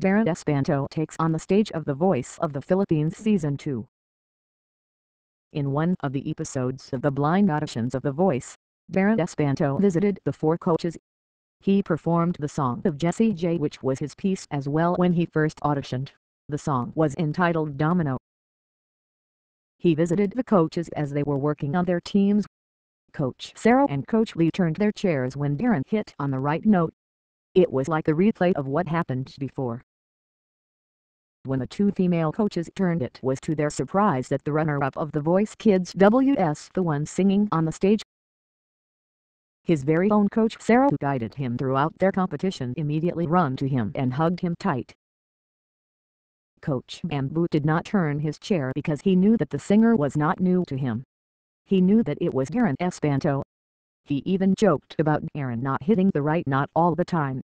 Darren Espanto takes on the stage of The Voice of the Philippines Season 2. In one of the episodes of the blind auditions of The Voice, Darren Espanto visited the four coaches. He performed the song of Jesse J which was his piece as well when he first auditioned. The song was entitled Domino. He visited the coaches as they were working on their teams. Coach Sarah and Coach Lee turned their chairs when Darren hit on the right note. It was like a replay of what happened before when the two female coaches turned it was to their surprise that the runner-up of The Voice Kids WS the one singing on the stage. His very own coach Sarah who guided him throughout their competition immediately run to him and hugged him tight. Coach Bamboo did not turn his chair because he knew that the singer was not new to him. He knew that it was Darren Espanto. He even joked about Aaron not hitting the right knot all the time.